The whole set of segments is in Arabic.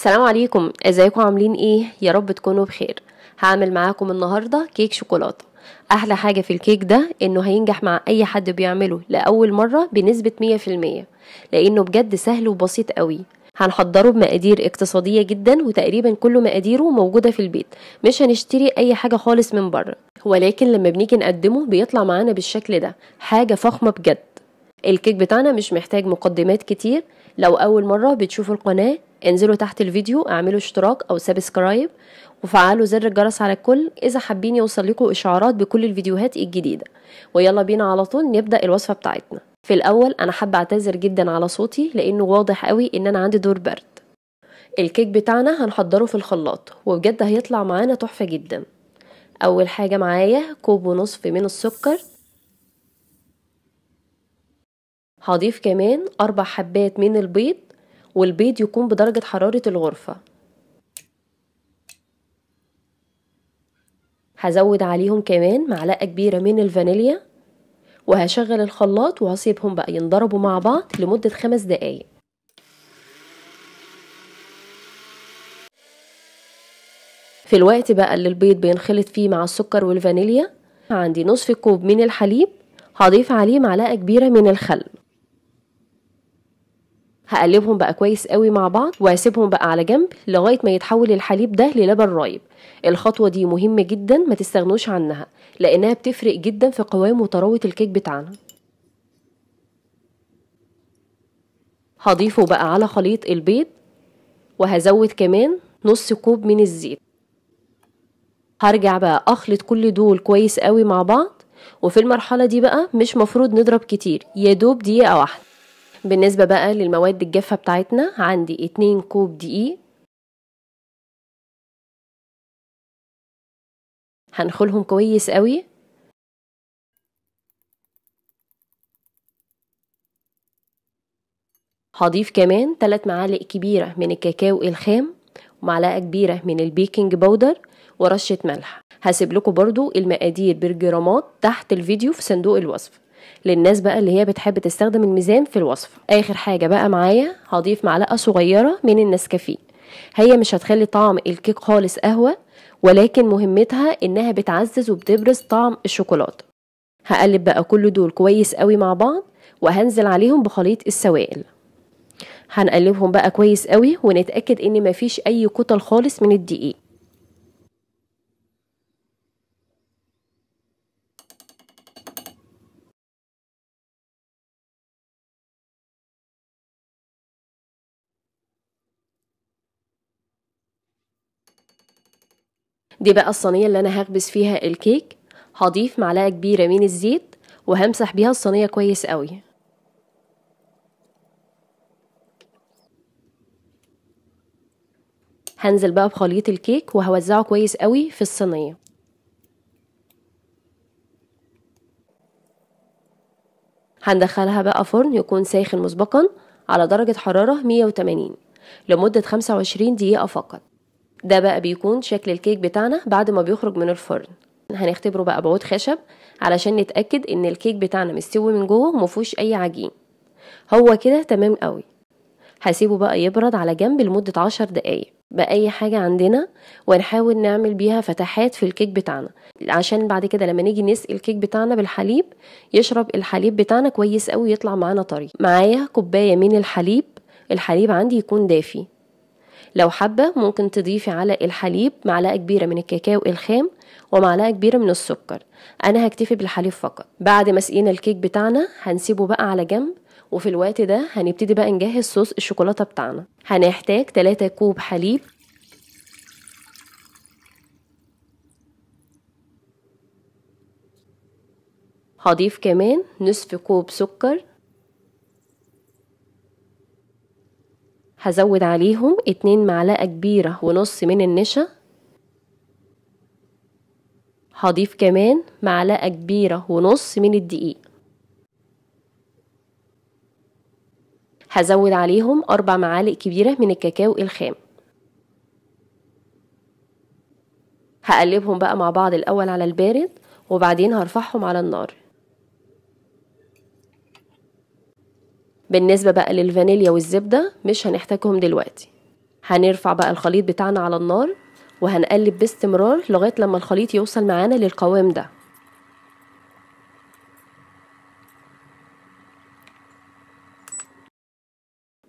السلام عليكم ازيكم عاملين ايه يا رب تكونوا بخير هعمل معاكم النهارده كيك شوكولاته احلى حاجه في الكيك ده انه هينجح مع اي حد بيعمله لاول مره بنسبه 100% لانه بجد سهل وبسيط قوي هنحضره بمقادير اقتصادية جدا وتقريبا كل مقاديره موجودة في البيت مش هنشتري أي حاجة خالص من بره ولكن لما بنيجي نقدمه بيطلع معانا بالشكل ده حاجة فخمة بجد الكيك بتاعنا مش محتاج مقدمات كتير لو أول مرة بتشوفوا القناة انزلوا تحت الفيديو اعملوا اشتراك او سبسكرايب وفعلوا زر الجرس على الكل اذا حابين يوصل لكم اشعارات بكل الفيديوهات الجديده ويلا بينا على طول نبدا الوصفه بتاعتنا في الاول انا حابه اعتذر جدا على صوتي لانه واضح قوي ان انا عندي دور برد الكيك بتاعنا هنحضره في الخلاط وبجد هيطلع معانا تحفه جدا اول حاجه معايا كوب ونصف من السكر هضيف كمان اربع حبات من البيض والبيض يكون بدرجة حرارة الغرفة هزود عليهم كمان معلقة كبيرة من الفانيليا وهشغل الخلاط وهسيبهم بقى ينضربوا مع بعض لمدة خمس دقايق في الوقت بقى اللي البيض بينخلط فيه مع السكر والفانيليا عندي نصف كوب من الحليب هضيف عليه معلقة كبيرة من الخل هقلبهم بقى كويس قوي مع بعض واسيبهم بقى على جنب لغايه ما يتحول الحليب ده للبن رايب الخطوه دي مهمه جدا ما تستغنوش عنها لانها بتفرق جدا في قوام وطراوه الكيك بتاعنا هضيفه بقى على خليط البيض وهزود كمان نص كوب من الزيت هرجع بقى اخلط كل دول كويس قوي مع بعض وفي المرحله دي بقى مش مفروض نضرب كتير يا دوب دقيقه واحده بالنسبة بقى للمواد الجافة بتاعتنا عندي اتنين كوب دقيق هنخلهم كويس قوي هضيف كمان تلات معالق كبيرة من الكاكاو الخام ومعلقة كبيرة من البيكنج بودر ورشة ملح هسيب لكم برضو المقادير بالجرامات تحت الفيديو في صندوق الوصف للناس بقى اللي هي بتحب تستخدم الميزان في الوصفه اخر حاجه بقى معايا هضيف معلقه صغيره من النسكافيه هي مش هتخلي طعم الكيك خالص قهوه ولكن مهمتها انها بتعزز وبتبرز طعم الشوكولاته هقلب بقى كل دول كويس قوي مع بعض وهنزل عليهم بخليط السوائل هنقلبهم بقى كويس قوي ونتاكد ان مفيش اي كتل خالص من الدقيق دي بقى الصينيه اللي انا هخبز فيها الكيك هضيف معلقه كبيره من الزيت وهمسح بيها الصينيه كويس قوي هنزل بقى بخليط الكيك وهوزعه كويس قوي في الصينيه هندخلها بقى فرن يكون ساخن مسبقا على درجة حرارة 180 لمدة 25 دقيقة فقط ده بقى بيكون شكل الكيك بتاعنا بعد ما بيخرج من الفرن هنختبره بقى بعود خشب علشان نتأكد ان الكيك بتاعنا مستوي من جوه ومفيهوش اي عجين هو كده تمام قوي هسيبه بقى يبرد على جنب لمدة عشر دقايق بأي حاجة عندنا ونحاول نعمل بيها فتحات في الكيك بتاعنا عشان بعد كده لما نيجي نسقي الكيك بتاعنا بالحليب يشرب الحليب بتاعنا كويس قوي يطلع معانا طري معايا كوباية من الحليب الحليب عندي يكون دافي لو حابة ممكن تضيفي على الحليب معلقة كبيرة من الكاكاو الخام ومعلقة كبيرة من السكر أنا هكتفي بالحليب فقط بعد ما سقينا الكيك بتاعنا هنسيبه بقى على جنب وفي الوقت ده هنبتدي بقى نجهز صوص الشوكولاتة بتاعنا هنحتاج 3 كوب حليب هضيف كمان نصف كوب سكر هزود عليهم اتنين معلقة كبيرة ونص من النشا هضيف كمان معلقة كبيرة ونص من الدقيق هزود عليهم أربع معالق كبيرة من الكاكاو الخام هقلبهم بقى مع بعض الأول على البارد وبعدين هرفعهم على النار بالنسبة بقى للفانيليا والزبدة مش هنحتاجهم دلوقتي هنرفع بقى الخليط بتاعنا على النار وهنقلب باستمرار لغاية لما الخليط يوصل معانا للقوام ده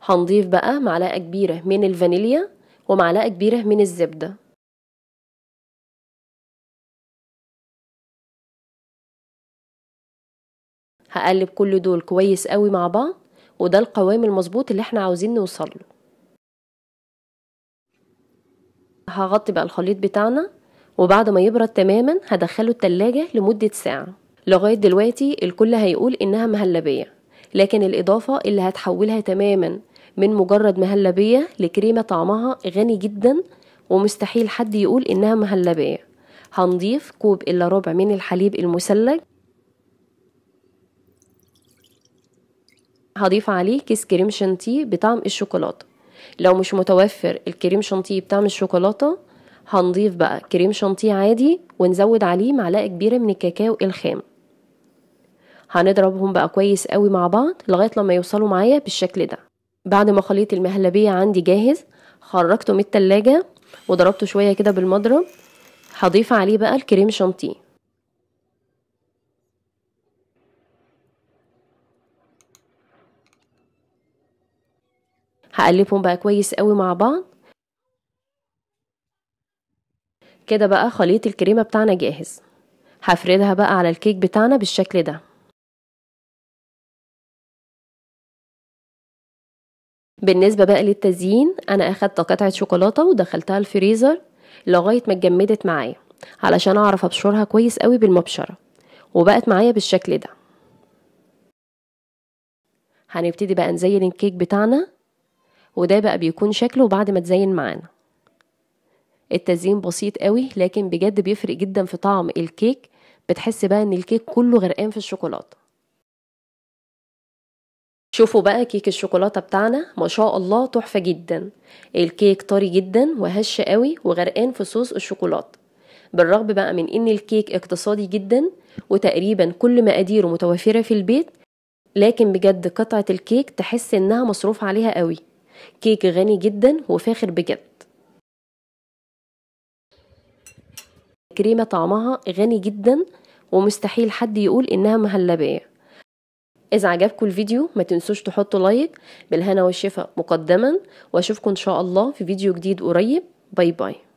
هنضيف بقى معلقة كبيرة من الفانيليا ومعلقة كبيرة من الزبدة هقلب كل دول كويس قوي مع بعض وده القوام المظبوط اللي احنا عاوزين نوصل له هغطي بقى الخليط بتاعنا وبعد ما يبرد تماما هدخله التلاجة لمدة ساعة لغاية دلوقتي الكل هيقول إنها مهلبية لكن الإضافة اللي هتحولها تماما من مجرد مهلبية لكريمة طعمها غني جدا ومستحيل حد يقول إنها مهلبية هنضيف كوب إلا ربع من الحليب المثلج هضيف عليه كيس كريم شانتيه بطعم الشوكولاتة لو مش متوفر الكريم شانتيه بطعم الشوكولاتة هنضيف بقى كريم شانتيه عادي ونزود عليه معلقة كبيرة من الكاكاو الخام هنضربهم بقى كويس قوي مع بعض لغاية لما يوصلوا معايا بالشكل ده بعد ما خليط المهلبية عندي جاهز خرجته من التلاجة وضربته شوية كده بالمضرب هضيف عليه بقى الكريم شانتيه هقلبهم بقى كويس قوي مع بعض كده بقى خليط الكريمة بتاعنا جاهز هفردها بقى على الكيك بتاعنا بالشكل ده بالنسبة بقى للتزيين أنا أخدت قطعة شوكولاتة ودخلتها الفريزر لغاية ما اتجمدت معايا علشان أعرف أبشرها كويس قوي بالمبشرة وبقت معايا بالشكل ده هنبتدي بقى نزين الكيك بتاعنا وده بقى بيكون شكله بعد ما تزين معانا التزيين بسيط قوي لكن بجد بيفرق جدا في طعم الكيك بتحس بقى ان الكيك كله غرقان في الشوكولاته شوفوا بقى كيك الشوكولاته بتاعنا ما شاء الله تحفه جدا الكيك طري جدا وهش قوي وغرقان في صوص الشوكولاته بالرغم بقى من ان الكيك اقتصادي جدا وتقريبا كل مقاديره متوفره في البيت لكن بجد قطعه الكيك تحس انها مصروف عليها قوي كيك غني جدا وفاخر بجد كريمة طعمها غني جدا ومستحيل حد يقول إنها مهلبية إذا عجبكم الفيديو ما تنسوش تحطوا لايك بالهنا والشفاء مقدما وأشوفكم إن شاء الله في فيديو جديد قريب باي باي